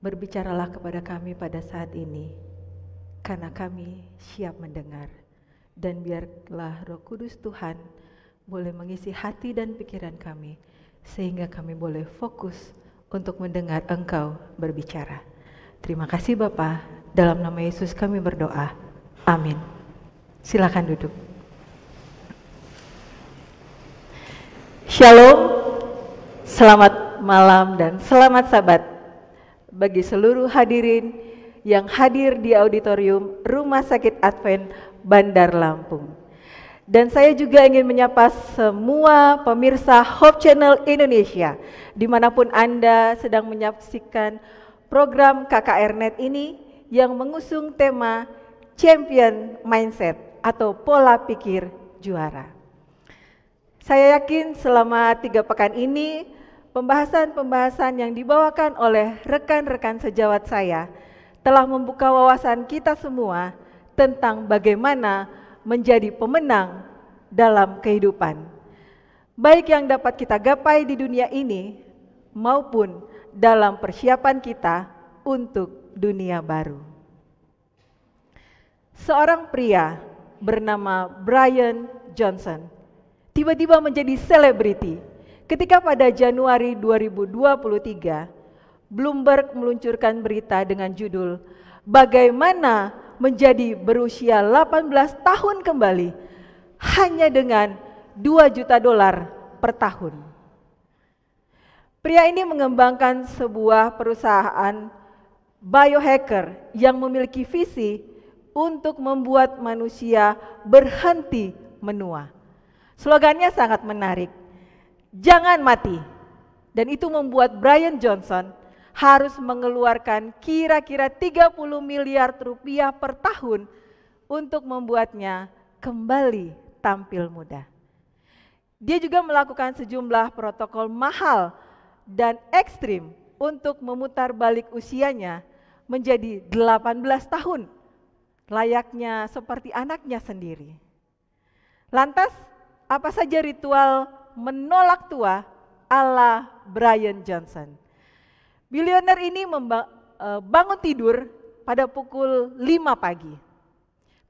Berbicaralah kepada kami pada saat ini, karena kami siap mendengar, dan biarlah Roh Kudus Tuhan boleh mengisi hati dan pikiran kami, sehingga kami boleh fokus untuk mendengar Engkau berbicara. Terima kasih, Bapak. Dalam nama Yesus, kami berdoa. Amin. Silakan duduk. Shalom, selamat malam, dan selamat Sabat bagi seluruh hadirin yang hadir di auditorium Rumah Sakit Advent Bandar Lampung. Dan saya juga ingin menyapa semua pemirsa Hope Channel Indonesia, dimanapun Anda sedang menyaksikan program KKR Net ini yang mengusung tema Champion Mindset atau Pola Pikir Juara. Saya yakin selama tiga pekan ini pembahasan-pembahasan yang dibawakan oleh rekan-rekan sejawat saya telah membuka wawasan kita semua tentang bagaimana menjadi pemenang dalam kehidupan. Baik yang dapat kita gapai di dunia ini maupun dalam persiapan kita untuk dunia baru. Seorang pria bernama Brian Johnson tiba-tiba menjadi selebriti Ketika pada Januari 2023, Bloomberg meluncurkan berita dengan judul Bagaimana menjadi berusia 18 tahun kembali hanya dengan 2 juta dolar per tahun. Pria ini mengembangkan sebuah perusahaan biohacker yang memiliki visi untuk membuat manusia berhenti menua. Slogannya sangat menarik Jangan mati. Dan itu membuat Brian Johnson harus mengeluarkan kira-kira 30 miliar rupiah per tahun untuk membuatnya kembali tampil muda. Dia juga melakukan sejumlah protokol mahal dan ekstrim untuk memutar balik usianya menjadi 18 tahun, layaknya seperti anaknya sendiri. Lantas, apa saja ritual menolak tua ala Brian Johnson. Bilioner ini e, bangun tidur pada pukul 5 pagi.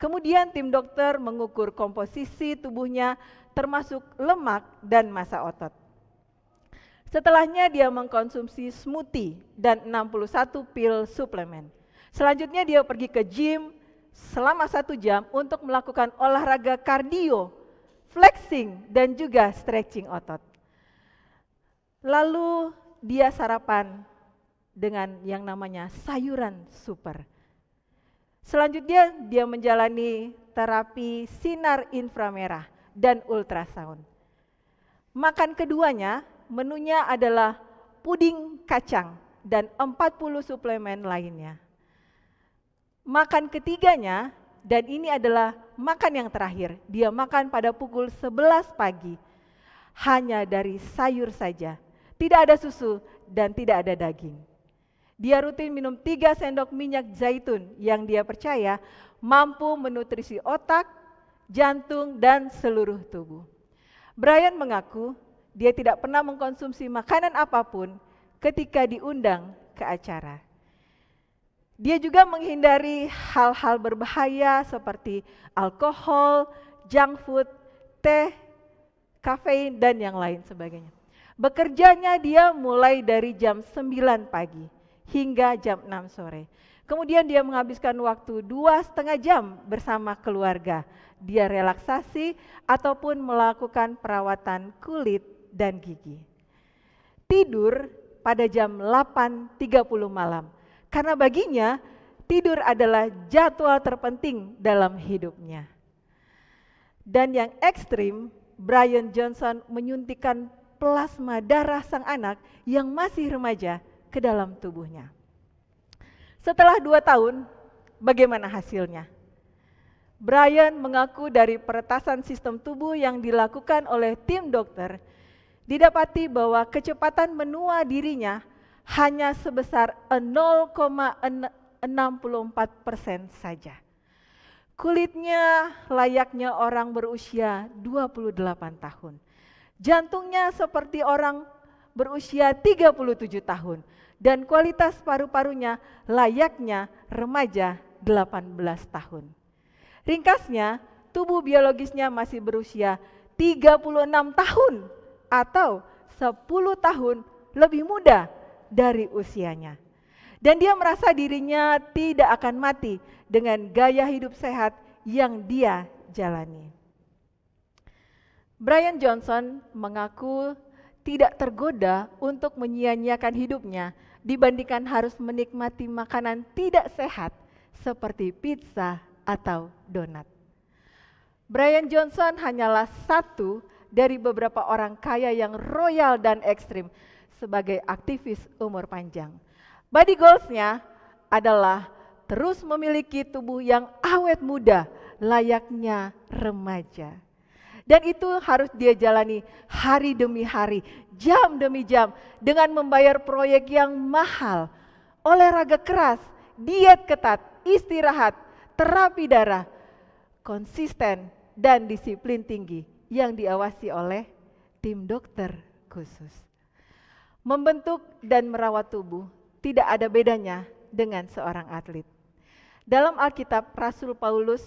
Kemudian tim dokter mengukur komposisi tubuhnya termasuk lemak dan massa otot. Setelahnya dia mengkonsumsi smoothie dan 61 pil suplemen. Selanjutnya dia pergi ke gym selama satu jam untuk melakukan olahraga kardio flexing dan juga stretching otot. Lalu dia sarapan dengan yang namanya sayuran super. Selanjutnya dia menjalani terapi sinar inframerah dan ultrasound. Makan keduanya menunya adalah puding kacang dan 40 suplemen lainnya. Makan ketiganya dan ini adalah makan yang terakhir. Dia makan pada pukul 11 pagi. Hanya dari sayur saja. Tidak ada susu dan tidak ada daging. Dia rutin minum tiga sendok minyak zaitun yang dia percaya mampu menutrisi otak, jantung, dan seluruh tubuh. Brian mengaku dia tidak pernah mengkonsumsi makanan apapun ketika diundang ke acara. Dia juga menghindari hal-hal berbahaya seperti alkohol, junk food, teh, kafein, dan yang lain sebagainya. Bekerjanya dia mulai dari jam 9 pagi hingga jam 6 sore. Kemudian dia menghabiskan waktu dua setengah jam bersama keluarga. Dia relaksasi ataupun melakukan perawatan kulit dan gigi. Tidur pada jam 8.30 malam karena baginya tidur adalah jadwal terpenting dalam hidupnya. Dan yang ekstrim, Brian Johnson menyuntikan plasma darah sang anak yang masih remaja ke dalam tubuhnya. Setelah dua tahun, bagaimana hasilnya? Brian mengaku dari peretasan sistem tubuh yang dilakukan oleh tim dokter, didapati bahwa kecepatan menua dirinya hanya sebesar 0,64 persen saja. Kulitnya layaknya orang berusia 28 tahun. Jantungnya seperti orang berusia 37 tahun. Dan kualitas paru-parunya layaknya remaja 18 tahun. Ringkasnya, tubuh biologisnya masih berusia 36 tahun atau 10 tahun lebih muda dari usianya. Dan dia merasa dirinya tidak akan mati dengan gaya hidup sehat yang dia jalani. Brian Johnson mengaku tidak tergoda untuk menyia-nyiakan hidupnya dibandingkan harus menikmati makanan tidak sehat seperti pizza atau donat. Brian Johnson hanyalah satu dari beberapa orang kaya yang royal dan ekstrim sebagai aktivis umur panjang. Body goals-nya adalah terus memiliki tubuh yang awet muda layaknya remaja. Dan itu harus dia jalani hari demi hari, jam demi jam dengan membayar proyek yang mahal, olahraga keras, diet ketat, istirahat, terapi darah, konsisten dan disiplin tinggi yang diawasi oleh tim dokter khusus membentuk dan merawat tubuh tidak ada bedanya dengan seorang atlet. Dalam Alkitab, Rasul Paulus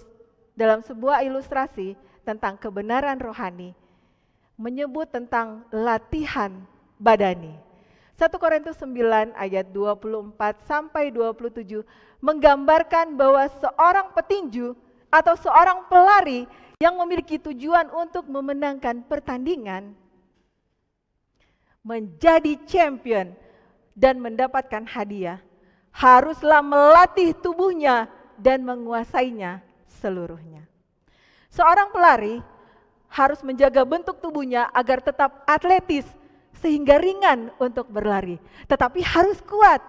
dalam sebuah ilustrasi tentang kebenaran rohani menyebut tentang latihan badani. 1 Korintus 9 ayat 24 sampai 27 menggambarkan bahwa seorang petinju atau seorang pelari yang memiliki tujuan untuk memenangkan pertandingan menjadi champion dan mendapatkan hadiah, haruslah melatih tubuhnya dan menguasainya seluruhnya. Seorang pelari harus menjaga bentuk tubuhnya agar tetap atletis sehingga ringan untuk berlari, tetapi harus kuat,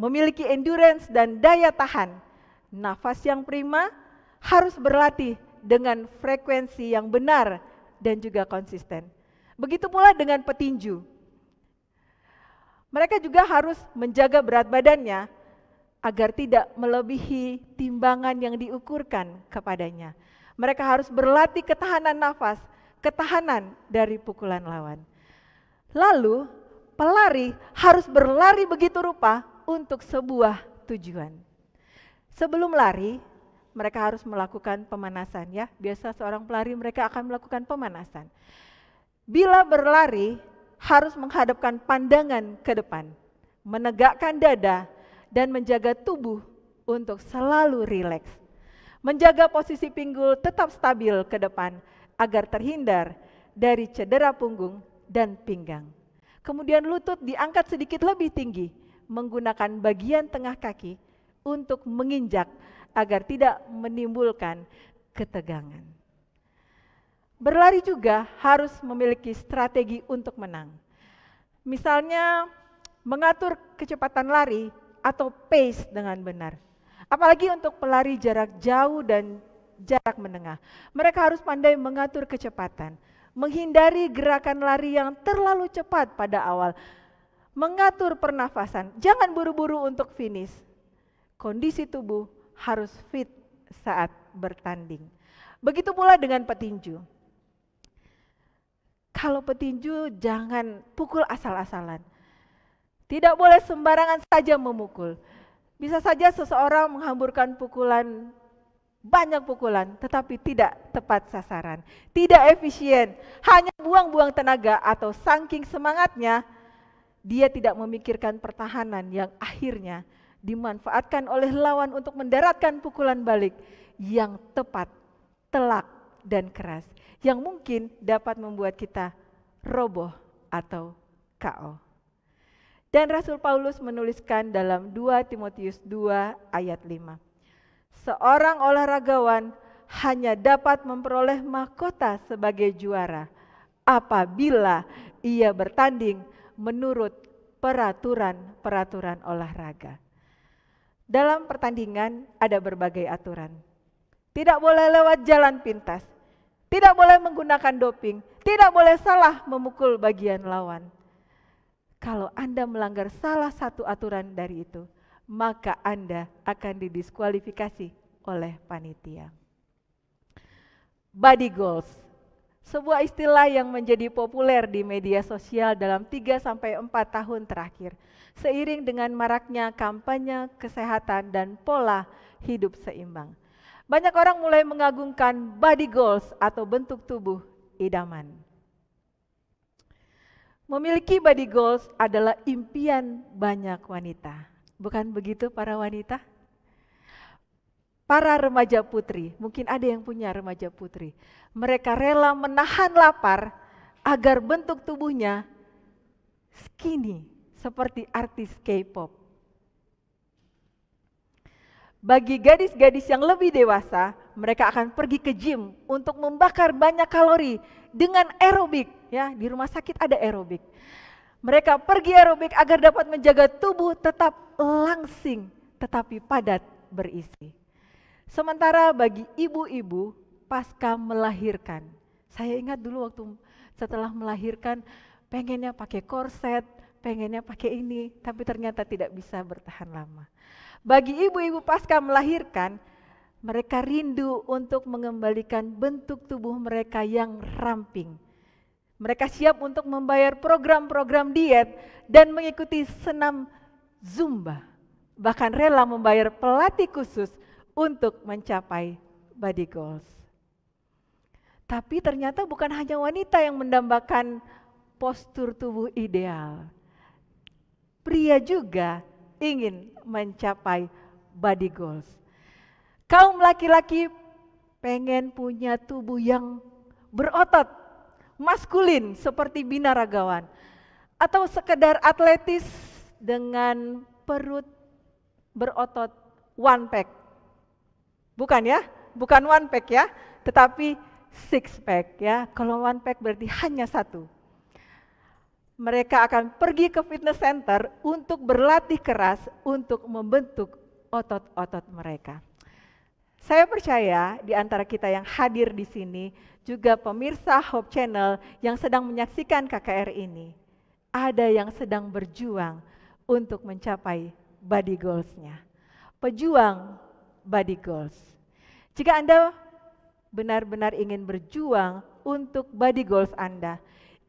memiliki endurance dan daya tahan. Nafas yang prima harus berlatih dengan frekuensi yang benar dan juga konsisten. Begitu pula dengan petinju. Mereka juga harus menjaga berat badannya agar tidak melebihi timbangan yang diukurkan kepadanya. Mereka harus berlatih ketahanan nafas, ketahanan dari pukulan lawan. Lalu, pelari harus berlari begitu rupa untuk sebuah tujuan. Sebelum lari, mereka harus melakukan pemanasan ya. Biasa seorang pelari mereka akan melakukan pemanasan. Bila berlari harus menghadapkan pandangan ke depan, menegakkan dada dan menjaga tubuh untuk selalu rileks. Menjaga posisi pinggul tetap stabil ke depan agar terhindar dari cedera punggung dan pinggang. Kemudian lutut diangkat sedikit lebih tinggi menggunakan bagian tengah kaki untuk menginjak agar tidak menimbulkan ketegangan berlari juga harus memiliki strategi untuk menang. Misalnya mengatur kecepatan lari atau pace dengan benar. Apalagi untuk pelari jarak jauh dan jarak menengah. Mereka harus pandai mengatur kecepatan, menghindari gerakan lari yang terlalu cepat pada awal, mengatur pernafasan, jangan buru-buru untuk finish. Kondisi tubuh harus fit saat bertanding. Begitu pula dengan petinju. Kalau petinju jangan pukul asal-asalan. Tidak boleh sembarangan saja memukul. Bisa saja seseorang menghamburkan pukulan banyak pukulan tetapi tidak tepat sasaran, tidak efisien, hanya buang-buang tenaga atau saking semangatnya dia tidak memikirkan pertahanan yang akhirnya dimanfaatkan oleh lawan untuk mendaratkan pukulan balik yang tepat, telak dan keras yang mungkin dapat membuat kita roboh atau KO. Dan Rasul Paulus menuliskan dalam 2 Timotius 2 ayat 5. Seorang olahragawan hanya dapat memperoleh mahkota sebagai juara apabila ia bertanding menurut peraturan-peraturan olahraga. Dalam pertandingan ada berbagai aturan. Tidak boleh lewat jalan pintas, tidak boleh menggunakan doping, tidak boleh salah memukul bagian lawan. Kalau Anda melanggar salah satu aturan dari itu, maka Anda akan didiskualifikasi oleh panitia. Body goals, sebuah istilah yang menjadi populer di media sosial dalam 3 sampai 4 tahun terakhir, seiring dengan maraknya kampanye kesehatan dan pola hidup seimbang. Banyak orang mulai mengagungkan body goals atau bentuk tubuh idaman. Memiliki body goals adalah impian banyak wanita. Bukan begitu para wanita? Para remaja putri, mungkin ada yang punya remaja putri. Mereka rela menahan lapar agar bentuk tubuhnya skinny seperti artis K-pop. Bagi gadis-gadis yang lebih dewasa, mereka akan pergi ke gym untuk membakar banyak kalori dengan aerobik. Ya, di rumah sakit ada aerobik. Mereka pergi aerobik agar dapat menjaga tubuh tetap langsing tetapi padat berisi. Sementara bagi ibu-ibu pasca melahirkan, saya ingat dulu waktu setelah melahirkan pengennya pakai korset, pengennya pakai ini, tapi ternyata tidak bisa bertahan lama. Bagi ibu-ibu pasca melahirkan, mereka rindu untuk mengembalikan bentuk tubuh mereka yang ramping. Mereka siap untuk membayar program-program diet dan mengikuti senam zumba, bahkan rela membayar pelatih khusus untuk mencapai body goals. Tapi ternyata bukan hanya wanita yang mendambakan postur tubuh ideal pria juga ingin mencapai body goals. Kaum laki-laki pengen punya tubuh yang berotot, maskulin seperti binaragawan. Atau sekedar atletis dengan perut berotot one pack. Bukan ya, bukan one pack ya, tetapi six pack ya. Kalau one pack berarti hanya satu mereka akan pergi ke fitness center untuk berlatih keras untuk membentuk otot-otot mereka. Saya percaya di antara kita yang hadir di sini juga pemirsa Hope Channel yang sedang menyaksikan KKR ini. Ada yang sedang berjuang untuk mencapai body goals-nya. Pejuang body goals. Jika Anda benar-benar ingin berjuang untuk body goals Anda,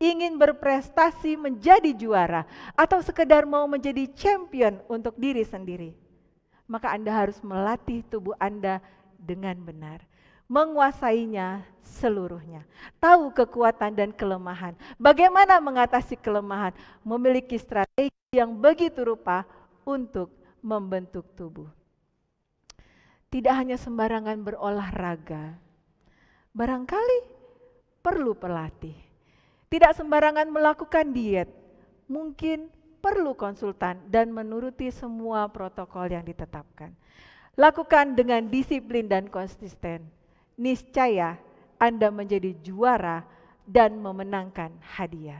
ingin berprestasi menjadi juara atau sekedar mau menjadi champion untuk diri sendiri, maka Anda harus melatih tubuh Anda dengan benar. Menguasainya seluruhnya, tahu kekuatan dan kelemahan, bagaimana mengatasi kelemahan, memiliki strategi yang begitu rupa untuk membentuk tubuh. Tidak hanya sembarangan berolahraga, barangkali perlu pelatih tidak sembarangan melakukan diet, mungkin perlu konsultan dan menuruti semua protokol yang ditetapkan. Lakukan dengan disiplin dan konsisten. Niscaya Anda menjadi juara dan memenangkan hadiah.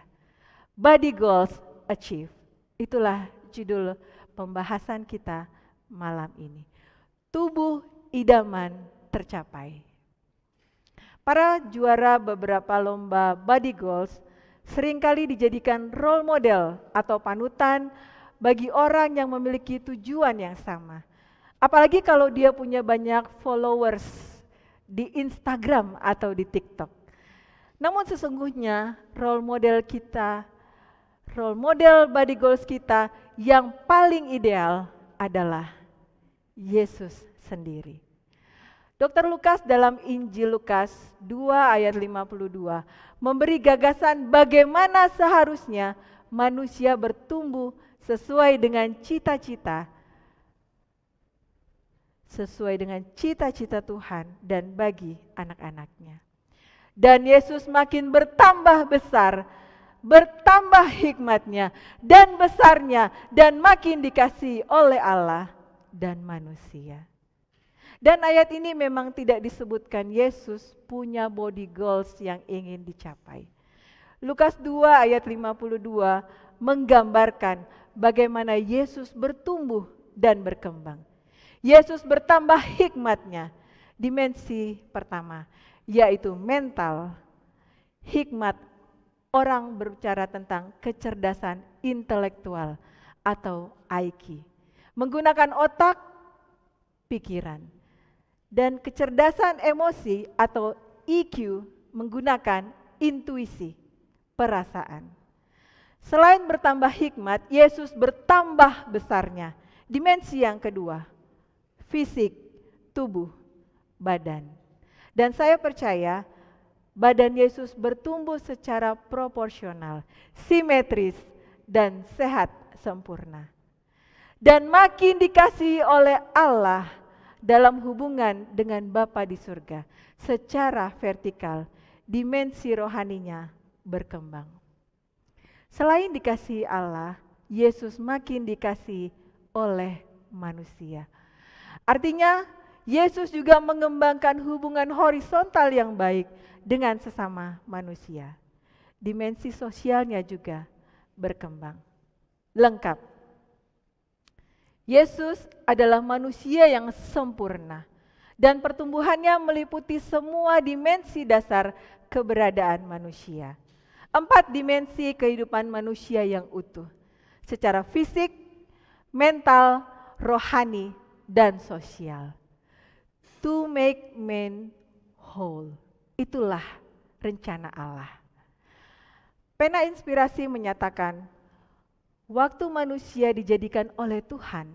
Body Goals Achieve. Itulah judul pembahasan kita malam ini. Tubuh idaman tercapai. Para juara beberapa lomba body goals seringkali dijadikan role model atau panutan bagi orang yang memiliki tujuan yang sama. Apalagi kalau dia punya banyak followers di Instagram atau di TikTok. Namun sesungguhnya role model kita, role model body goals kita yang paling ideal adalah Yesus sendiri. Dokter Lukas dalam Injil Lukas 2 ayat 52 memberi gagasan bagaimana seharusnya manusia bertumbuh sesuai dengan cita-cita sesuai dengan cita-cita Tuhan dan bagi anak-anaknya. Dan Yesus makin bertambah besar, bertambah hikmatnya dan besarnya dan makin dikasihi oleh Allah dan manusia. Dan ayat ini memang tidak disebutkan Yesus punya body goals yang ingin dicapai. Lukas 2 ayat 52 menggambarkan bagaimana Yesus bertumbuh dan berkembang. Yesus bertambah hikmatnya. Dimensi pertama yaitu mental. Hikmat orang berbicara tentang kecerdasan intelektual atau IQ. Menggunakan otak, pikiran dan kecerdasan emosi atau EQ menggunakan intuisi, perasaan. Selain bertambah hikmat, Yesus bertambah besarnya. Dimensi yang kedua, fisik, tubuh, badan. Dan saya percaya badan Yesus bertumbuh secara proporsional, simetris, dan sehat sempurna. Dan makin dikasihi oleh Allah, dalam hubungan dengan Bapa di surga secara vertikal, dimensi rohaninya berkembang. Selain dikasihi Allah, Yesus makin dikasihi oleh manusia. Artinya, Yesus juga mengembangkan hubungan horizontal yang baik dengan sesama manusia. Dimensi sosialnya juga berkembang. Lengkap Yesus adalah manusia yang sempurna dan pertumbuhannya meliputi semua dimensi dasar keberadaan manusia. Empat dimensi kehidupan manusia yang utuh, secara fisik, mental, rohani, dan sosial. To make man whole, itulah rencana Allah. Pena inspirasi menyatakan waktu manusia dijadikan oleh Tuhan,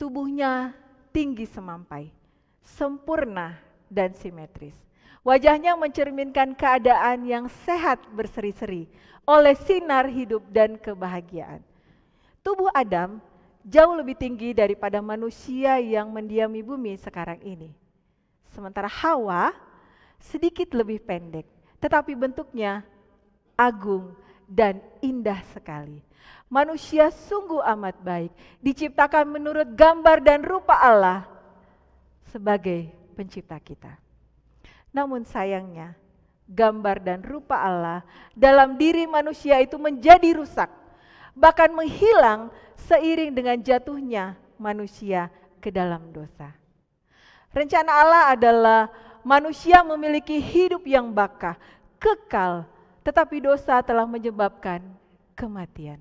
tubuhnya tinggi semampai, sempurna dan simetris. Wajahnya mencerminkan keadaan yang sehat berseri-seri oleh sinar hidup dan kebahagiaan. Tubuh Adam jauh lebih tinggi daripada manusia yang mendiami bumi sekarang ini. Sementara Hawa sedikit lebih pendek, tetapi bentuknya agung dan indah sekali. Manusia sungguh amat baik, diciptakan menurut gambar dan rupa Allah sebagai pencipta kita. Namun sayangnya, gambar dan rupa Allah dalam diri manusia itu menjadi rusak, bahkan menghilang seiring dengan jatuhnya manusia ke dalam dosa. Rencana Allah adalah manusia memiliki hidup yang bakah, kekal tetapi dosa telah menyebabkan kematian.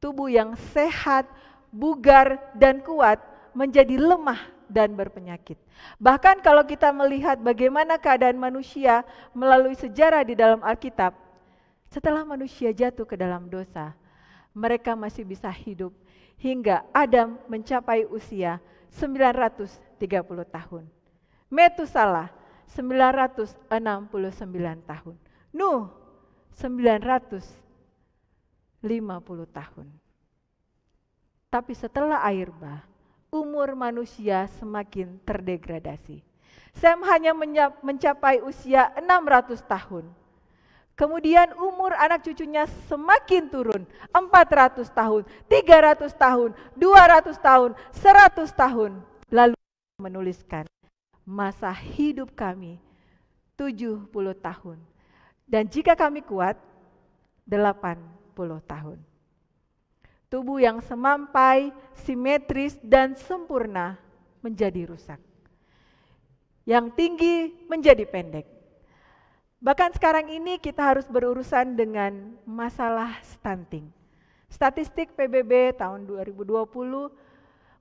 Tubuh yang sehat, bugar, dan kuat menjadi lemah dan berpenyakit. Bahkan kalau kita melihat bagaimana keadaan manusia melalui sejarah di dalam Alkitab, setelah manusia jatuh ke dalam dosa, mereka masih bisa hidup hingga Adam mencapai usia 930 tahun. Metusalah 969 tahun. Nuh 950 tahun. Tapi setelah air bah, umur manusia semakin terdegradasi. Sam hanya mencapai usia 600 tahun. Kemudian umur anak cucunya semakin turun, 400 tahun, 300 tahun, 200 tahun, 100 tahun. Lalu menuliskan, masa hidup kami 70 tahun. Dan jika kami kuat, 80 tahun. Tubuh yang semampai, simetris, dan sempurna menjadi rusak. Yang tinggi menjadi pendek. Bahkan sekarang ini kita harus berurusan dengan masalah stunting. Statistik PBB tahun 2020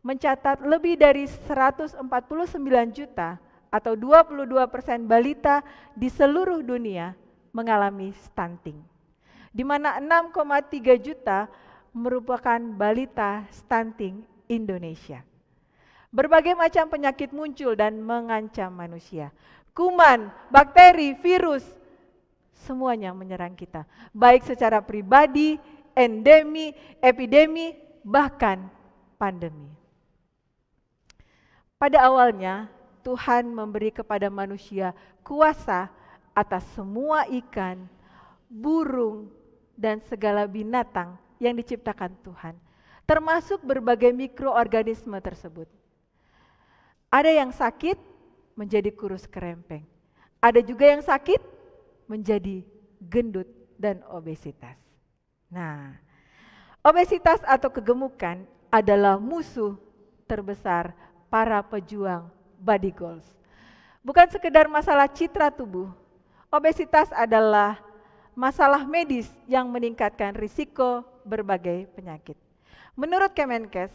mencatat lebih dari 149 juta atau 22 persen balita di seluruh dunia mengalami stunting. Di mana 6,3 juta merupakan balita stunting Indonesia. Berbagai macam penyakit muncul dan mengancam manusia. Kuman, bakteri, virus, semuanya menyerang kita. Baik secara pribadi, endemi, epidemi, bahkan pandemi. Pada awalnya, Tuhan memberi kepada manusia kuasa atas semua ikan, burung, dan segala binatang yang diciptakan Tuhan, termasuk berbagai mikroorganisme tersebut. Ada yang sakit menjadi kurus kerempeng, ada juga yang sakit menjadi gendut dan obesitas. Nah, obesitas atau kegemukan adalah musuh terbesar para pejuang body goals. Bukan sekedar masalah citra tubuh, Obesitas adalah masalah medis yang meningkatkan risiko berbagai penyakit. Menurut Kemenkes,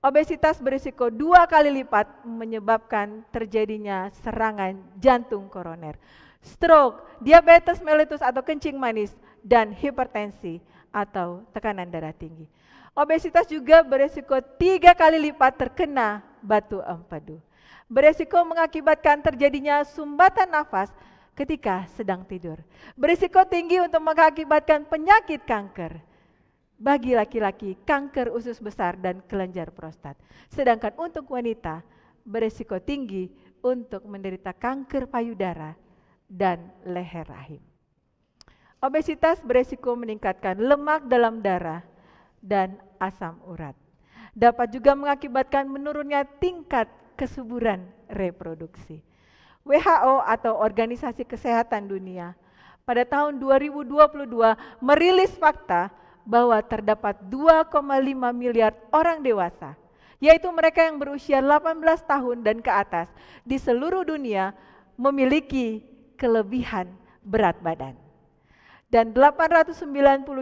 obesitas berisiko dua kali lipat menyebabkan terjadinya serangan jantung koroner, stroke, diabetes mellitus atau kencing manis, dan hipertensi atau tekanan darah tinggi. Obesitas juga berisiko tiga kali lipat terkena batu empedu. Berisiko mengakibatkan terjadinya sumbatan nafas ketika sedang tidur. Berisiko tinggi untuk mengakibatkan penyakit kanker. Bagi laki-laki, kanker usus besar dan kelenjar prostat. Sedangkan untuk wanita, berisiko tinggi untuk menderita kanker payudara dan leher rahim. Obesitas berisiko meningkatkan lemak dalam darah dan asam urat. Dapat juga mengakibatkan menurunnya tingkat kesuburan reproduksi. WHO atau Organisasi Kesehatan Dunia pada tahun 2022 merilis fakta bahwa terdapat 2,5 miliar orang dewasa, yaitu mereka yang berusia 18 tahun dan ke atas di seluruh dunia memiliki kelebihan berat badan. Dan 890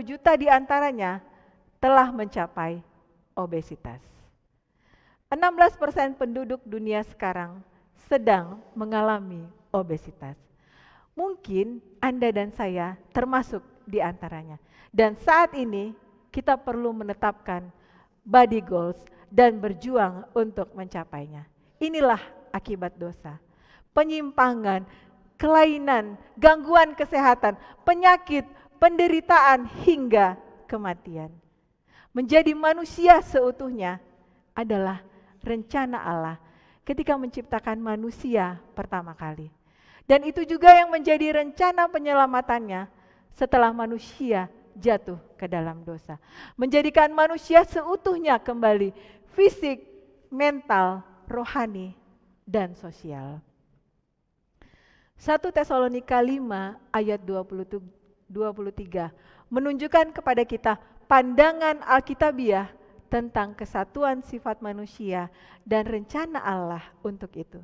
juta diantaranya telah mencapai obesitas. 16 persen penduduk dunia sekarang sedang mengalami obesitas. Mungkin Anda dan saya termasuk di antaranya. Dan saat ini kita perlu menetapkan body goals dan berjuang untuk mencapainya. Inilah akibat dosa. Penyimpangan, kelainan, gangguan kesehatan, penyakit, penderitaan hingga kematian. Menjadi manusia seutuhnya adalah rencana Allah ketika menciptakan manusia pertama kali. Dan itu juga yang menjadi rencana penyelamatannya setelah manusia jatuh ke dalam dosa. Menjadikan manusia seutuhnya kembali fisik, mental, rohani, dan sosial. 1 Tesalonika 5 ayat 20, 23 menunjukkan kepada kita pandangan Alkitabiah tentang kesatuan sifat manusia dan rencana Allah untuk itu.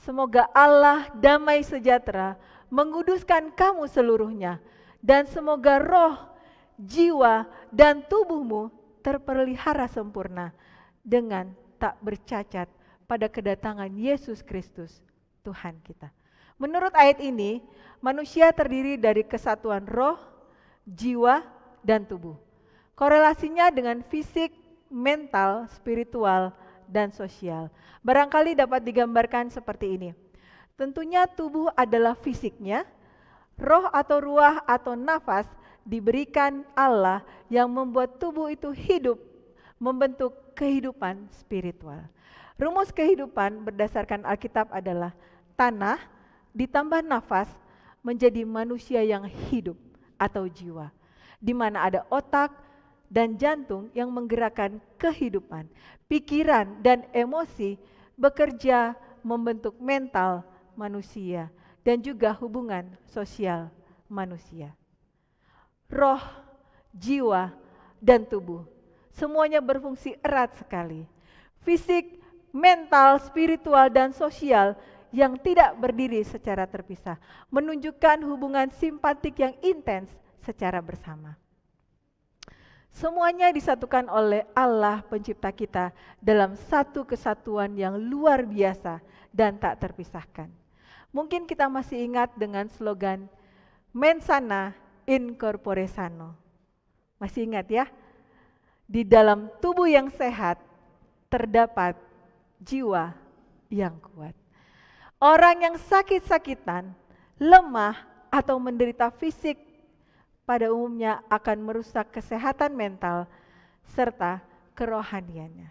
Semoga Allah damai sejahtera menguduskan kamu seluruhnya dan semoga roh, jiwa, dan tubuhmu terpelihara sempurna dengan tak bercacat pada kedatangan Yesus Kristus Tuhan kita. Menurut ayat ini, manusia terdiri dari kesatuan roh, jiwa, dan tubuh. Korelasinya dengan fisik, mental, spiritual, dan sosial. Barangkali dapat digambarkan seperti ini. Tentunya tubuh adalah fisiknya, roh atau ruah atau nafas diberikan Allah yang membuat tubuh itu hidup, membentuk kehidupan spiritual. Rumus kehidupan berdasarkan Alkitab adalah tanah ditambah nafas menjadi manusia yang hidup atau jiwa, di mana ada otak, dan jantung yang menggerakkan kehidupan. Pikiran dan emosi bekerja membentuk mental manusia dan juga hubungan sosial manusia. Roh, jiwa, dan tubuh semuanya berfungsi erat sekali. Fisik, mental, spiritual, dan sosial yang tidak berdiri secara terpisah menunjukkan hubungan simpatik yang intens secara bersama. Semuanya disatukan oleh Allah pencipta kita dalam satu kesatuan yang luar biasa dan tak terpisahkan. Mungkin kita masih ingat dengan slogan Mensana in sano. Masih ingat ya? Di dalam tubuh yang sehat terdapat jiwa yang kuat. Orang yang sakit-sakitan, lemah atau menderita fisik pada umumnya akan merusak kesehatan mental serta kerohaniannya.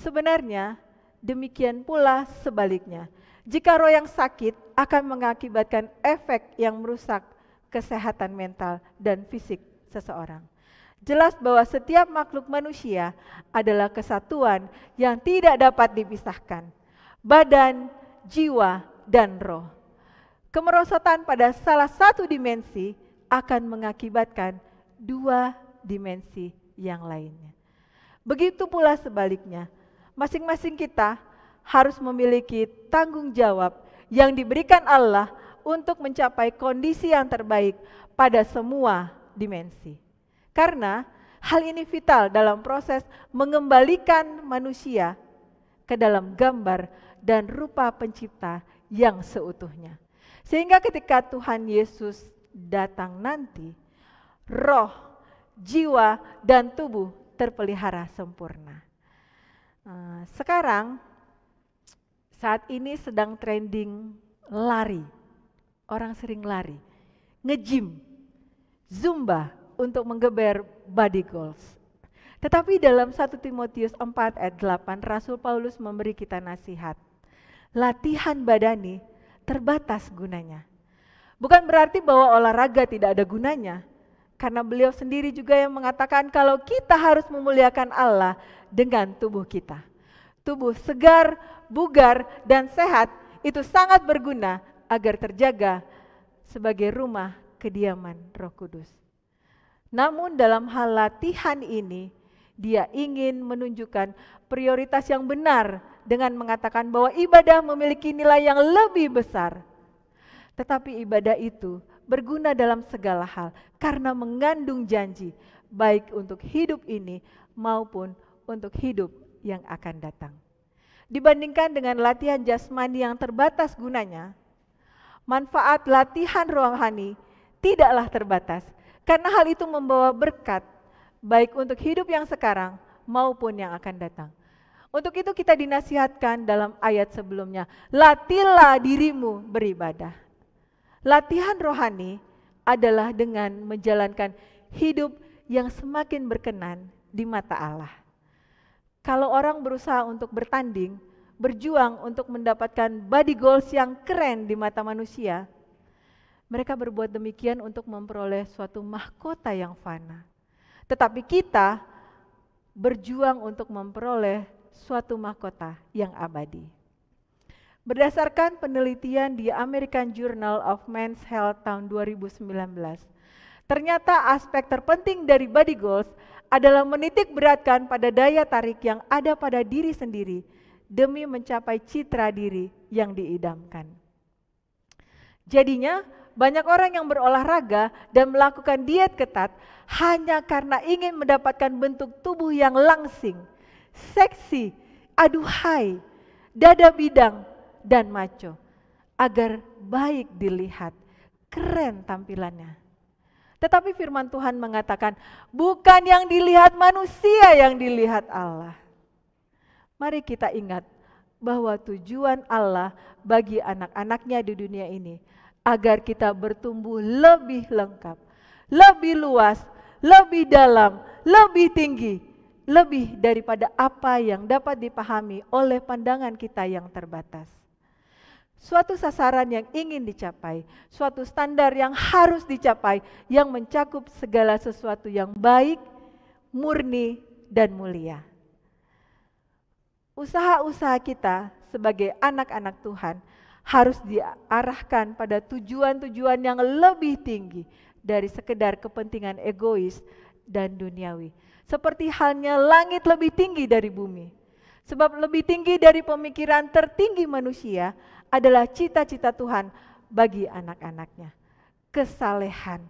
Sebenarnya demikian pula sebaliknya. Jika roh yang sakit akan mengakibatkan efek yang merusak kesehatan mental dan fisik seseorang. Jelas bahwa setiap makhluk manusia adalah kesatuan yang tidak dapat dipisahkan. Badan, jiwa, dan roh. Kemerosotan pada salah satu dimensi akan mengakibatkan dua dimensi yang lainnya. Begitu pula sebaliknya, masing-masing kita harus memiliki tanggung jawab yang diberikan Allah untuk mencapai kondisi yang terbaik pada semua dimensi. Karena hal ini vital dalam proses mengembalikan manusia ke dalam gambar dan rupa pencipta yang seutuhnya. Sehingga ketika Tuhan Yesus datang nanti, roh, jiwa, dan tubuh terpelihara sempurna. Eh, sekarang, saat ini sedang trending lari. Orang sering lari, ngejim, zumba untuk menggeber body goals. Tetapi dalam 1 Timotius 4 ayat 8 Rasul Paulus memberi kita nasihat. Latihan badani terbatas gunanya Bukan berarti bahwa olahraga tidak ada gunanya, karena beliau sendiri juga yang mengatakan kalau kita harus memuliakan Allah dengan tubuh kita. Tubuh segar, bugar, dan sehat itu sangat berguna agar terjaga sebagai rumah kediaman Roh Kudus. Namun, dalam hal latihan ini, dia ingin menunjukkan prioritas yang benar dengan mengatakan bahwa ibadah memiliki nilai yang lebih besar tetapi ibadah itu berguna dalam segala hal karena mengandung janji baik untuk hidup ini maupun untuk hidup yang akan datang. Dibandingkan dengan latihan jasmani yang terbatas gunanya, manfaat latihan rohani tidaklah terbatas karena hal itu membawa berkat baik untuk hidup yang sekarang maupun yang akan datang. Untuk itu kita dinasihatkan dalam ayat sebelumnya, latilah dirimu beribadah. Latihan rohani adalah dengan menjalankan hidup yang semakin berkenan di mata Allah. Kalau orang berusaha untuk bertanding, berjuang untuk mendapatkan body goals yang keren di mata manusia, mereka berbuat demikian untuk memperoleh suatu mahkota yang fana. Tetapi kita berjuang untuk memperoleh suatu mahkota yang abadi. Berdasarkan penelitian di American Journal of Men's Health tahun 2019, ternyata aspek terpenting dari body goals adalah menitik beratkan pada daya tarik yang ada pada diri sendiri demi mencapai citra diri yang diidamkan. Jadinya, banyak orang yang berolahraga dan melakukan diet ketat hanya karena ingin mendapatkan bentuk tubuh yang langsing, seksi, aduhai, dada bidang, dan maco agar baik dilihat, keren tampilannya. Tetapi firman Tuhan mengatakan, bukan yang dilihat manusia yang dilihat Allah. Mari kita ingat bahwa tujuan Allah bagi anak-anaknya di dunia ini agar kita bertumbuh lebih lengkap, lebih luas, lebih dalam, lebih tinggi, lebih daripada apa yang dapat dipahami oleh pandangan kita yang terbatas suatu sasaran yang ingin dicapai, suatu standar yang harus dicapai, yang mencakup segala sesuatu yang baik, murni, dan mulia. Usaha-usaha kita sebagai anak-anak Tuhan harus diarahkan pada tujuan-tujuan yang lebih tinggi dari sekedar kepentingan egois dan duniawi. Seperti halnya langit lebih tinggi dari bumi. Sebab lebih tinggi dari pemikiran tertinggi manusia, adalah cita-cita Tuhan bagi anak-anaknya. Kesalehan,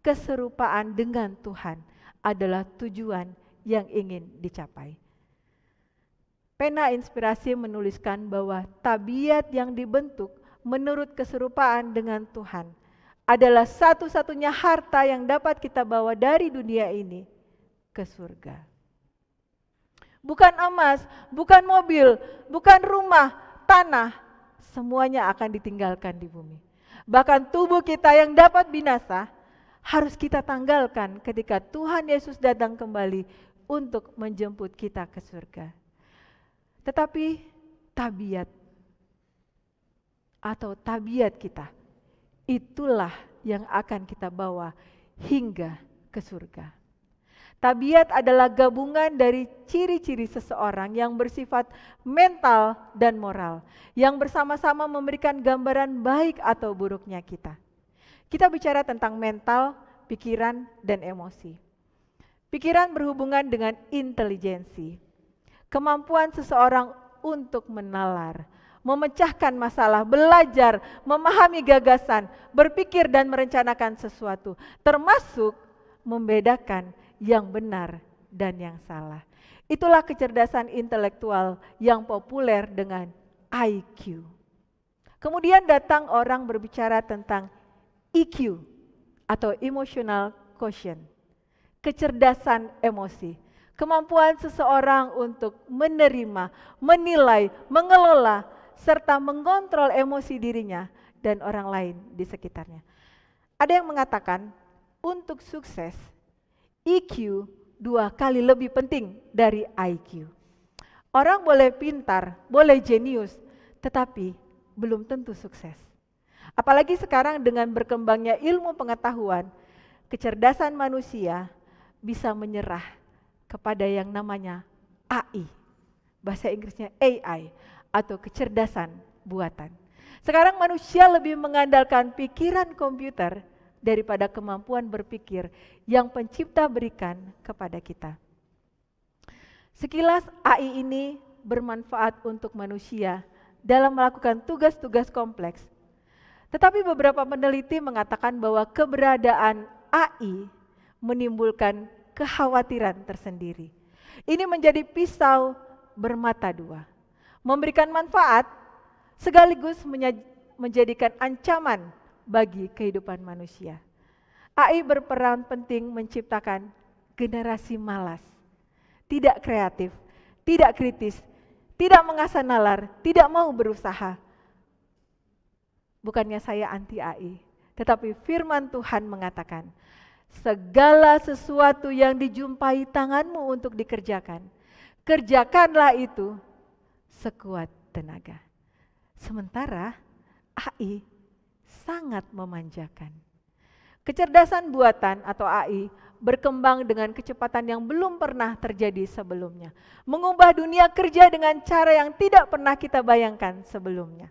keserupaan dengan Tuhan adalah tujuan yang ingin dicapai. Pena inspirasi menuliskan bahwa tabiat yang dibentuk menurut keserupaan dengan Tuhan adalah satu-satunya harta yang dapat kita bawa dari dunia ini ke surga. Bukan emas, bukan mobil, bukan rumah, tanah, semuanya akan ditinggalkan di bumi. Bahkan tubuh kita yang dapat binasa harus kita tanggalkan ketika Tuhan Yesus datang kembali untuk menjemput kita ke surga. Tetapi tabiat atau tabiat kita itulah yang akan kita bawa hingga ke surga. Tabiat adalah gabungan dari ciri-ciri seseorang yang bersifat mental dan moral, yang bersama-sama memberikan gambaran baik atau buruknya kita. Kita bicara tentang mental, pikiran, dan emosi. Pikiran berhubungan dengan intelijensi, kemampuan seseorang untuk menalar, memecahkan masalah, belajar, memahami gagasan, berpikir dan merencanakan sesuatu, termasuk membedakan yang benar dan yang salah. Itulah kecerdasan intelektual yang populer dengan IQ. Kemudian datang orang berbicara tentang EQ atau emotional quotient. Kecerdasan emosi, kemampuan seseorang untuk menerima, menilai, mengelola serta mengontrol emosi dirinya dan orang lain di sekitarnya. Ada yang mengatakan untuk sukses EQ dua kali lebih penting dari IQ. Orang boleh pintar, boleh jenius, tetapi belum tentu sukses. Apalagi sekarang dengan berkembangnya ilmu pengetahuan, kecerdasan manusia bisa menyerah kepada yang namanya AI. Bahasa Inggrisnya AI atau kecerdasan buatan. Sekarang manusia lebih mengandalkan pikiran komputer daripada kemampuan berpikir yang pencipta berikan kepada kita. Sekilas AI ini bermanfaat untuk manusia dalam melakukan tugas-tugas kompleks. Tetapi beberapa peneliti mengatakan bahwa keberadaan AI menimbulkan kekhawatiran tersendiri. Ini menjadi pisau bermata dua. Memberikan manfaat sekaligus menjadikan ancaman bagi kehidupan manusia. AI berperan penting menciptakan generasi malas, tidak kreatif, tidak kritis, tidak mengasah nalar, tidak mau berusaha. Bukannya saya anti AI, tetapi firman Tuhan mengatakan, segala sesuatu yang dijumpai tanganmu untuk dikerjakan, kerjakanlah itu sekuat tenaga. Sementara AI sangat memanjakan. Kecerdasan buatan atau AI berkembang dengan kecepatan yang belum pernah terjadi sebelumnya, mengubah dunia kerja dengan cara yang tidak pernah kita bayangkan sebelumnya.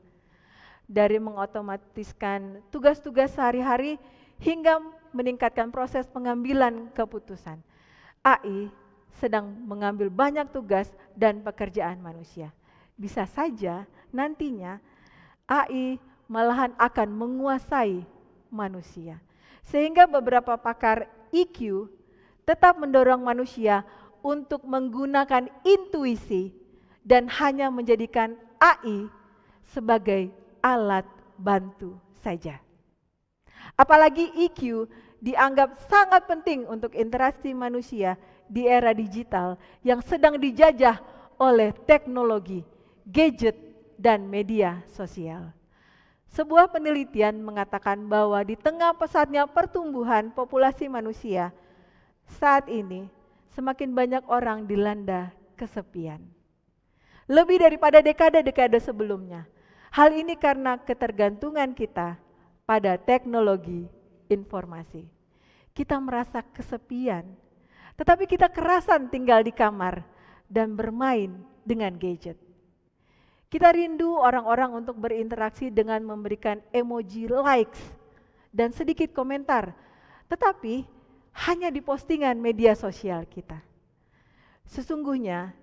Dari mengotomatiskan tugas-tugas sehari-hari hingga meningkatkan proses pengambilan keputusan. AI sedang mengambil banyak tugas dan pekerjaan manusia. Bisa saja nantinya AI malahan akan menguasai manusia. Sehingga beberapa pakar IQ tetap mendorong manusia untuk menggunakan intuisi dan hanya menjadikan AI sebagai alat bantu saja. Apalagi IQ dianggap sangat penting untuk interaksi manusia di era digital yang sedang dijajah oleh teknologi, gadget, dan media sosial. Sebuah penelitian mengatakan bahwa di tengah pesatnya pertumbuhan populasi manusia, saat ini semakin banyak orang dilanda kesepian. Lebih daripada dekade-dekade sebelumnya. Hal ini karena ketergantungan kita pada teknologi informasi. Kita merasa kesepian, tetapi kita kerasan tinggal di kamar dan bermain dengan gadget. Kita rindu orang-orang untuk berinteraksi dengan memberikan emoji likes dan sedikit komentar, tetapi hanya di postingan media sosial kita. Sesungguhnya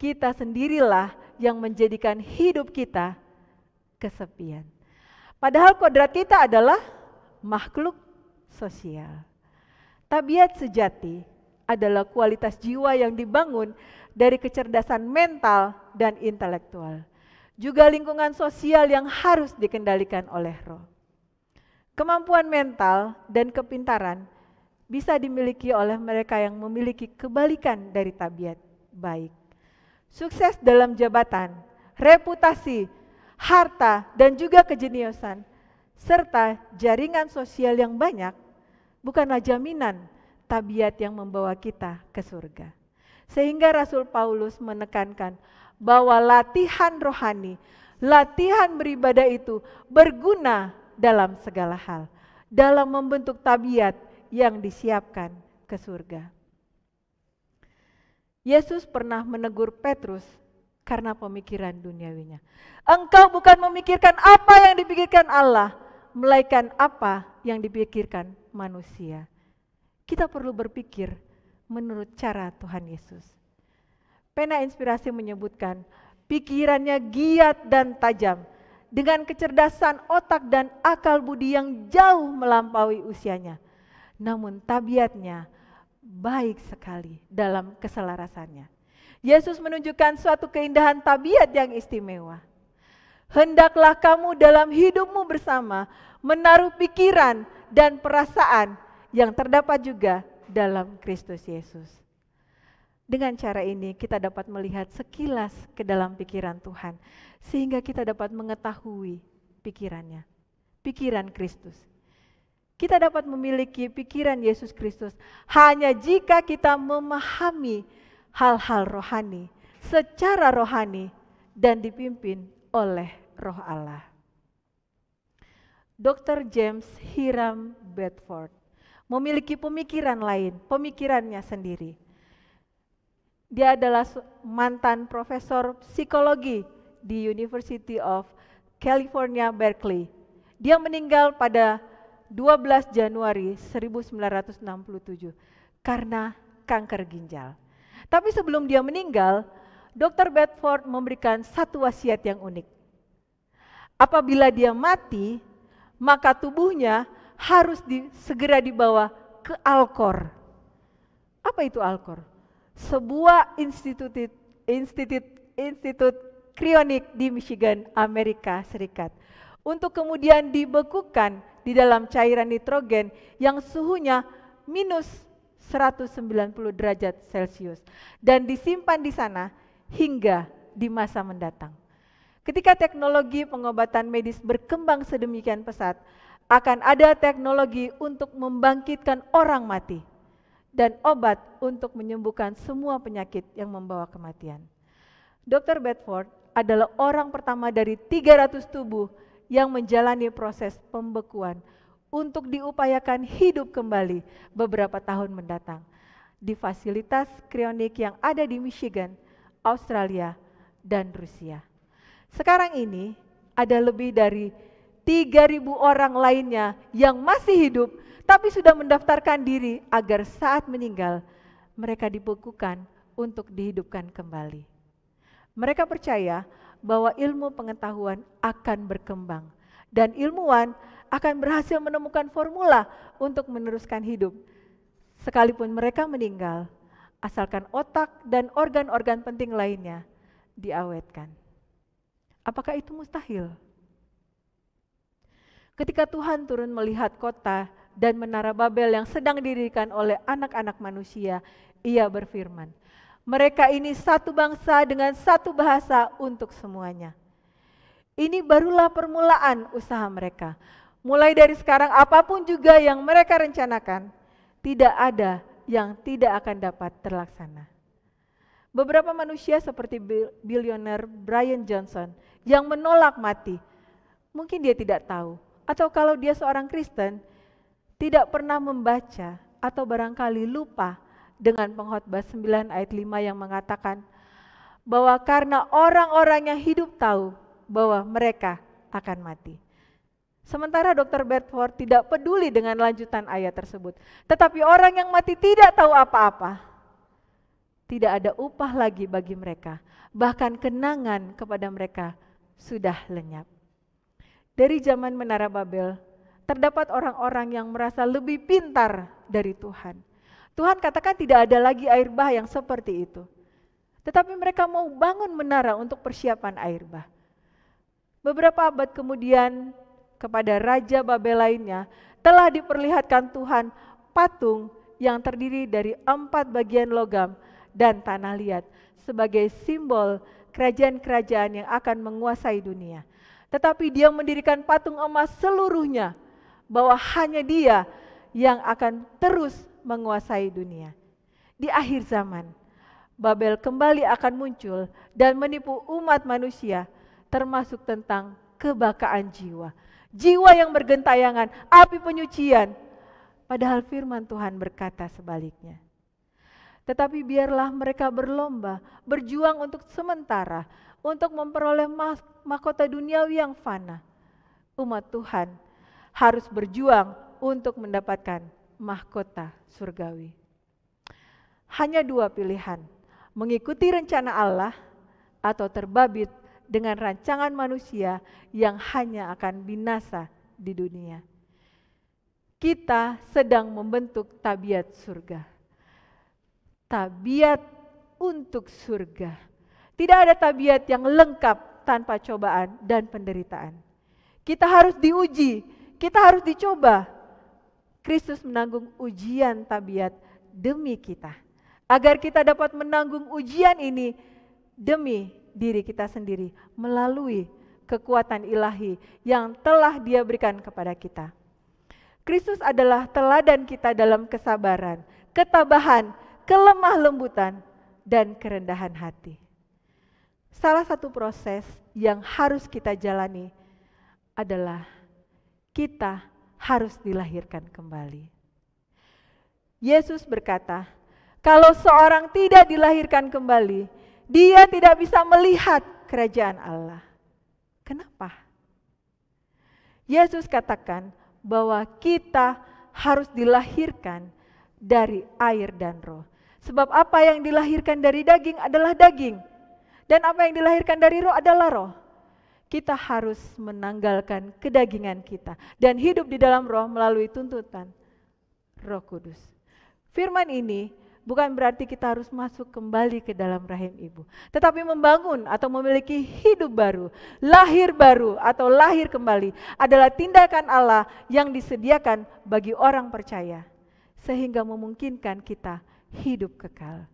kita sendirilah yang menjadikan hidup kita kesepian. Padahal kodrat kita adalah makhluk sosial. Tabiat sejati adalah kualitas jiwa yang dibangun dari kecerdasan mental dan intelektual juga lingkungan sosial yang harus dikendalikan oleh roh. Kemampuan mental dan kepintaran bisa dimiliki oleh mereka yang memiliki kebalikan dari tabiat baik. Sukses dalam jabatan, reputasi, harta, dan juga kejeniusan, serta jaringan sosial yang banyak, bukanlah jaminan tabiat yang membawa kita ke surga. Sehingga Rasul Paulus menekankan bahwa latihan rohani, latihan beribadah itu berguna dalam segala hal, dalam membentuk tabiat yang disiapkan ke surga. Yesus pernah menegur Petrus karena pemikiran duniawinya. Engkau bukan memikirkan apa yang dipikirkan Allah, melainkan apa yang dipikirkan manusia. Kita perlu berpikir menurut cara Tuhan Yesus. Pena Inspirasi menyebutkan, pikirannya giat dan tajam, dengan kecerdasan otak dan akal budi yang jauh melampaui usianya. Namun tabiatnya baik sekali dalam keselarasannya. Yesus menunjukkan suatu keindahan tabiat yang istimewa. Hendaklah kamu dalam hidupmu bersama menaruh pikiran dan perasaan yang terdapat juga dalam Kristus Yesus. Dengan cara ini, kita dapat melihat sekilas ke dalam pikiran Tuhan, sehingga kita dapat mengetahui pikirannya, pikiran Kristus. Kita dapat memiliki pikiran Yesus Kristus hanya jika kita memahami hal-hal rohani secara rohani dan dipimpin oleh Roh Allah. Dr. James Hiram Bedford memiliki pemikiran lain, pemikirannya sendiri dia adalah mantan profesor psikologi di University of California, Berkeley. Dia meninggal pada 12 Januari 1967 karena kanker ginjal. Tapi sebelum dia meninggal, Dr. Bedford memberikan satu wasiat yang unik. Apabila dia mati, maka tubuhnya harus di, segera dibawa ke Alkor. Apa itu Alkor? sebuah institut institut institut krionik di Michigan, Amerika Serikat. Untuk kemudian dibekukan di dalam cairan nitrogen yang suhunya minus 190 derajat Celcius dan disimpan di sana hingga di masa mendatang. Ketika teknologi pengobatan medis berkembang sedemikian pesat, akan ada teknologi untuk membangkitkan orang mati dan obat untuk menyembuhkan semua penyakit yang membawa kematian. Dr. Bedford adalah orang pertama dari 300 tubuh yang menjalani proses pembekuan untuk diupayakan hidup kembali beberapa tahun mendatang di fasilitas krionik yang ada di Michigan, Australia, dan Rusia. Sekarang ini ada lebih dari 3.000 orang lainnya yang masih hidup tapi sudah mendaftarkan diri agar saat meninggal mereka dibekukan untuk dihidupkan kembali. Mereka percaya bahwa ilmu pengetahuan akan berkembang dan ilmuwan akan berhasil menemukan formula untuk meneruskan hidup. Sekalipun mereka meninggal, asalkan otak dan organ-organ penting lainnya diawetkan. Apakah itu mustahil? Ketika Tuhan turun melihat kota dan menara Babel yang sedang didirikan oleh anak-anak manusia. Ia berfirman, mereka ini satu bangsa dengan satu bahasa untuk semuanya. Ini barulah permulaan usaha mereka. Mulai dari sekarang apapun juga yang mereka rencanakan, tidak ada yang tidak akan dapat terlaksana. Beberapa manusia seperti bilioner Brian Johnson yang menolak mati, mungkin dia tidak tahu, atau kalau dia seorang Kristen, tidak pernah membaca atau barangkali lupa dengan pengkhotbah 9 ayat 5 yang mengatakan bahwa karena orang-orang yang hidup tahu bahwa mereka akan mati. Sementara Dr. Bedford tidak peduli dengan lanjutan ayat tersebut. Tetapi orang yang mati tidak tahu apa-apa. Tidak ada upah lagi bagi mereka. Bahkan kenangan kepada mereka sudah lenyap. Dari zaman Menara Babel terdapat orang-orang yang merasa lebih pintar dari Tuhan. Tuhan katakan tidak ada lagi air bah yang seperti itu. Tetapi mereka mau bangun menara untuk persiapan air bah. Beberapa abad kemudian kepada Raja Babel lainnya telah diperlihatkan Tuhan patung yang terdiri dari empat bagian logam dan tanah liat sebagai simbol kerajaan-kerajaan yang akan menguasai dunia. Tetapi dia mendirikan patung emas seluruhnya bahwa hanya Dia yang akan terus menguasai dunia. Di akhir zaman, Babel kembali akan muncul dan menipu umat manusia, termasuk tentang kebakaan jiwa. Jiwa yang bergentayangan, api penyucian. Padahal firman Tuhan berkata sebaliknya. Tetapi biarlah mereka berlomba, berjuang untuk sementara, untuk memperoleh mahkota duniawi yang fana. Umat Tuhan harus berjuang untuk mendapatkan mahkota surgawi. Hanya dua pilihan, mengikuti rencana Allah atau terbabit dengan rancangan manusia yang hanya akan binasa di dunia. Kita sedang membentuk tabiat surga. Tabiat untuk surga. Tidak ada tabiat yang lengkap tanpa cobaan dan penderitaan. Kita harus diuji kita harus dicoba. Kristus menanggung ujian tabiat demi kita. Agar kita dapat menanggung ujian ini demi diri kita sendiri melalui kekuatan ilahi yang telah Dia berikan kepada kita. Kristus adalah teladan kita dalam kesabaran, ketabahan, kelemah lembutan, dan kerendahan hati. Salah satu proses yang harus kita jalani adalah kita harus dilahirkan kembali. Yesus berkata, "Kalau seorang tidak dilahirkan kembali, dia tidak bisa melihat kerajaan Allah." Kenapa? Yesus katakan bahwa kita harus dilahirkan dari air dan roh. Sebab apa yang dilahirkan dari daging adalah daging, dan apa yang dilahirkan dari roh adalah roh kita harus menanggalkan kedagingan kita dan hidup di dalam roh melalui tuntutan roh kudus. Firman ini bukan berarti kita harus masuk kembali ke dalam rahim ibu. Tetapi membangun atau memiliki hidup baru, lahir baru atau lahir kembali adalah tindakan Allah yang disediakan bagi orang percaya. Sehingga memungkinkan kita hidup kekal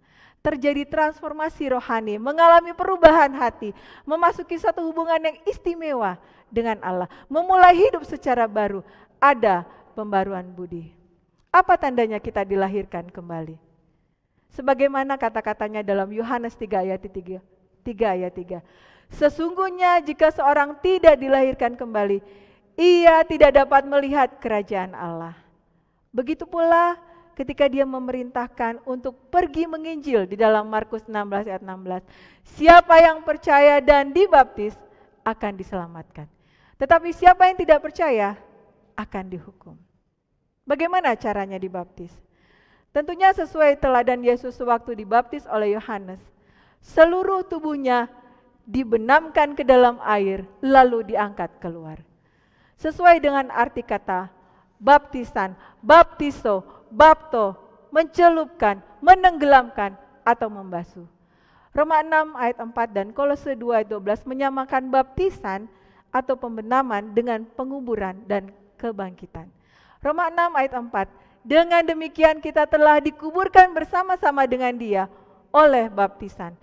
terjadi transformasi rohani, mengalami perubahan hati, memasuki satu hubungan yang istimewa dengan Allah, memulai hidup secara baru, ada pembaruan budi. Apa tandanya kita dilahirkan kembali? Sebagaimana kata-katanya dalam Yohanes 3 ayat 3, 3 ayat 3. Sesungguhnya jika seorang tidak dilahirkan kembali, ia tidak dapat melihat kerajaan Allah. Begitu pula ketika dia memerintahkan untuk pergi menginjil di dalam Markus 16 ayat 16. Siapa yang percaya dan dibaptis akan diselamatkan. Tetapi siapa yang tidak percaya akan dihukum. Bagaimana caranya dibaptis? Tentunya sesuai teladan Yesus sewaktu dibaptis oleh Yohanes. Seluruh tubuhnya dibenamkan ke dalam air lalu diangkat keluar. Sesuai dengan arti kata baptisan, baptiso, bapto, mencelupkan, menenggelamkan, atau membasuh. Roma 6 ayat 4 dan Kolose 2 ayat 12 menyamakan baptisan atau pembenaman dengan penguburan dan kebangkitan. Roma 6 ayat 4, dengan demikian kita telah dikuburkan bersama-sama dengan dia oleh baptisan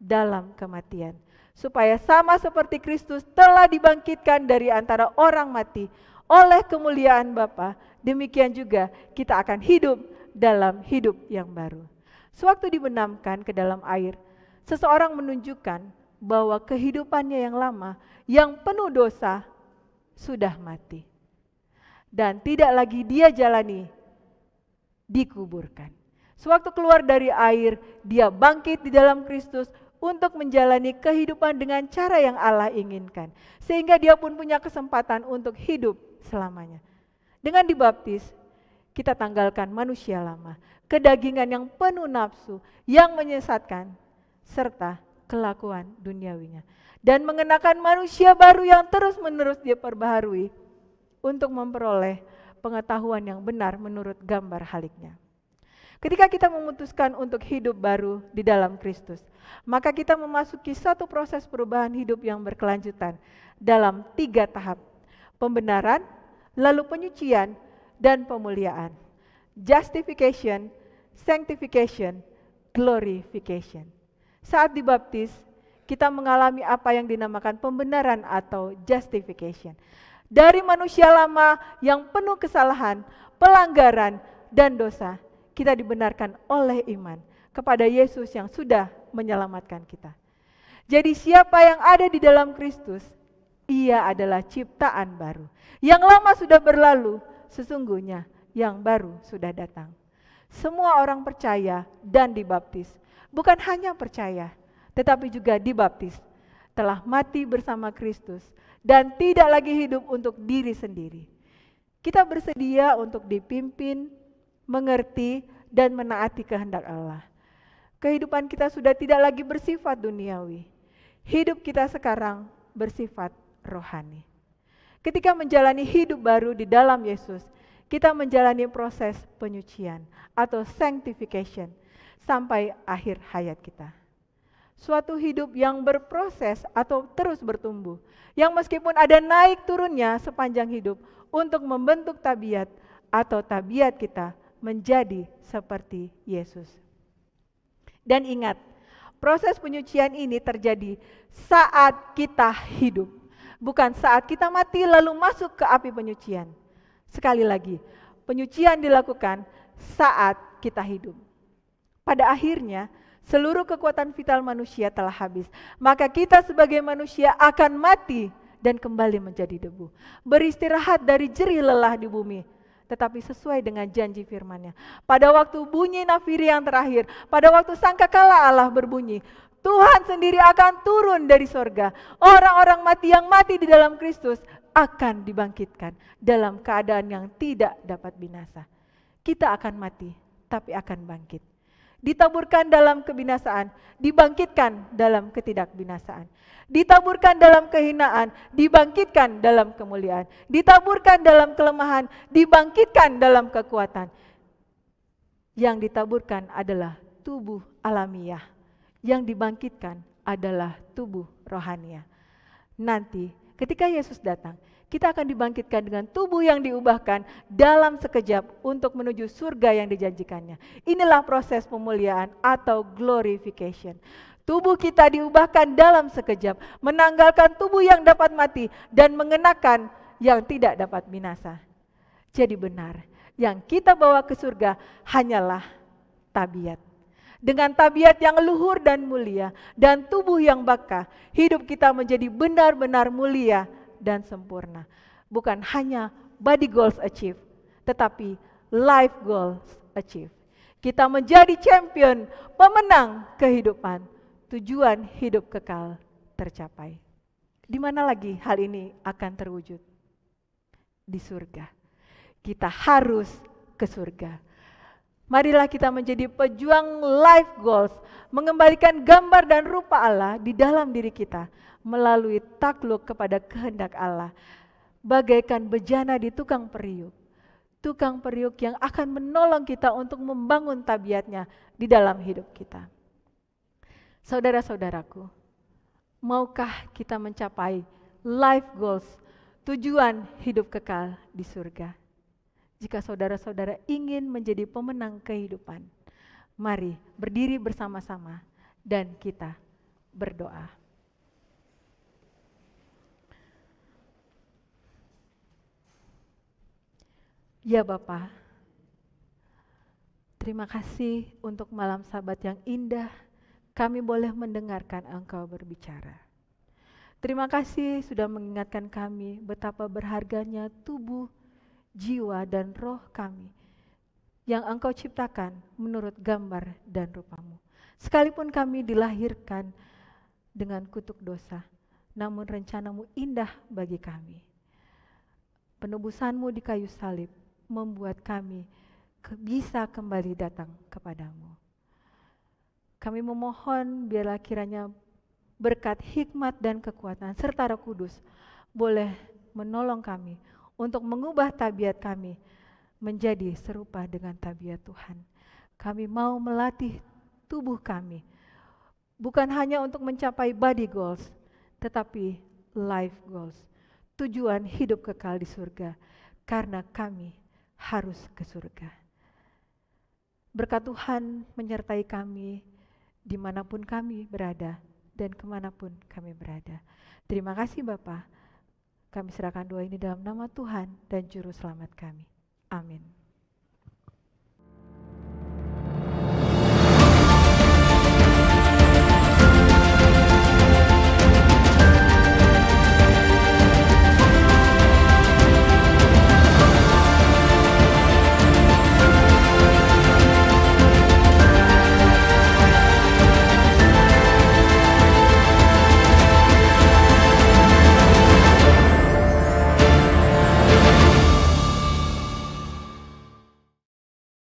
dalam kematian. Supaya sama seperti Kristus telah dibangkitkan dari antara orang mati oleh kemuliaan Bapa, demikian juga kita akan hidup dalam hidup yang baru. Sewaktu dibenamkan ke dalam air, seseorang menunjukkan bahwa kehidupannya yang lama, yang penuh dosa, sudah mati. Dan tidak lagi dia jalani, dikuburkan. Sewaktu keluar dari air, dia bangkit di dalam Kristus untuk menjalani kehidupan dengan cara yang Allah inginkan. Sehingga dia pun punya kesempatan untuk hidup selamanya. Dengan dibaptis, kita tanggalkan manusia lama, kedagingan yang penuh nafsu, yang menyesatkan, serta kelakuan duniawinya. Dan mengenakan manusia baru yang terus-menerus dia perbaharui untuk memperoleh pengetahuan yang benar menurut gambar haliknya. Ketika kita memutuskan untuk hidup baru di dalam Kristus, maka kita memasuki satu proses perubahan hidup yang berkelanjutan dalam tiga tahap: pembenaran, lalu penyucian dan pemuliaan. Justification, sanctification, glorification. Saat dibaptis, kita mengalami apa yang dinamakan pembenaran atau justification. Dari manusia lama yang penuh kesalahan, pelanggaran, dan dosa, kita dibenarkan oleh iman kepada Yesus yang sudah menyelamatkan kita. Jadi siapa yang ada di dalam Kristus, ia adalah ciptaan baru. Yang lama sudah berlalu, sesungguhnya yang baru sudah datang. Semua orang percaya dan dibaptis, bukan hanya percaya, tetapi juga dibaptis. Telah mati bersama Kristus dan tidak lagi hidup untuk diri sendiri. Kita bersedia untuk dipimpin, mengerti, dan menaati kehendak Allah. Kehidupan kita sudah tidak lagi bersifat duniawi. Hidup kita sekarang bersifat rohani. Ketika menjalani hidup baru di dalam Yesus, kita menjalani proses penyucian atau sanctification sampai akhir hayat kita. Suatu hidup yang berproses atau terus bertumbuh, yang meskipun ada naik turunnya sepanjang hidup untuk membentuk tabiat atau tabiat kita menjadi seperti Yesus. Dan ingat, proses penyucian ini terjadi saat kita hidup Bukan saat kita mati lalu masuk ke api penyucian. Sekali lagi, penyucian dilakukan saat kita hidup. Pada akhirnya, seluruh kekuatan vital manusia telah habis. Maka kita sebagai manusia akan mati dan kembali menjadi debu. Beristirahat dari jerih lelah di bumi, tetapi sesuai dengan janji firman-Nya. Pada waktu bunyi nafiri yang terakhir, pada waktu sangkakala Allah berbunyi, Tuhan sendiri akan turun dari sorga. Orang-orang mati yang mati di dalam Kristus akan dibangkitkan dalam keadaan yang tidak dapat binasa. Kita akan mati, tapi akan bangkit. Ditaburkan dalam kebinasaan, dibangkitkan dalam ketidakbinasaan. Ditaburkan dalam kehinaan, dibangkitkan dalam kemuliaan. Ditaburkan dalam kelemahan, dibangkitkan dalam kekuatan. Yang ditaburkan adalah tubuh alamiah yang dibangkitkan adalah tubuh rohania. Nanti ketika Yesus datang, kita akan dibangkitkan dengan tubuh yang diubahkan dalam sekejap untuk menuju surga yang dijanjikannya. Inilah proses pemuliaan atau glorification. Tubuh kita diubahkan dalam sekejap, menanggalkan tubuh yang dapat mati dan mengenakan yang tidak dapat binasa. Jadi benar, yang kita bawa ke surga hanyalah tabiat dengan tabiat yang luhur dan mulia dan tubuh yang baka, hidup kita menjadi benar-benar mulia dan sempurna. Bukan hanya body goals achieve, tetapi life goals achieve. Kita menjadi champion, pemenang kehidupan, tujuan hidup kekal tercapai. Di mana lagi hal ini akan terwujud? Di surga. Kita harus ke surga. Marilah kita menjadi pejuang life goals, mengembalikan gambar dan rupa Allah di dalam diri kita melalui takluk kepada kehendak Allah. Bagaikan bejana di tukang periuk. Tukang periuk yang akan menolong kita untuk membangun tabiatnya di dalam hidup kita. Saudara-saudaraku, maukah kita mencapai life goals, tujuan hidup kekal di surga? Jika saudara-saudara ingin menjadi pemenang kehidupan, mari berdiri bersama-sama dan kita berdoa. Ya Bapak, terima kasih untuk malam sabat yang indah. Kami boleh mendengarkan Engkau berbicara. Terima kasih sudah mengingatkan kami betapa berharganya tubuh jiwa, dan roh kami yang engkau ciptakan menurut gambar dan rupamu. Sekalipun kami dilahirkan dengan kutuk dosa, namun rencanamu indah bagi kami. Penebusanmu di kayu salib membuat kami bisa kembali datang kepadamu. Kami memohon biarlah kiranya berkat hikmat dan kekuatan serta roh kudus boleh menolong kami untuk mengubah tabiat kami menjadi serupa dengan tabiat Tuhan. Kami mau melatih tubuh kami bukan hanya untuk mencapai body goals, tetapi life goals, tujuan hidup kekal di surga, karena kami harus ke surga. Berkat Tuhan menyertai kami dimanapun kami berada dan kemanapun kami berada. Terima kasih Bapak. Kami serahkan doa ini dalam nama Tuhan dan Juru Selamat kami. Amin.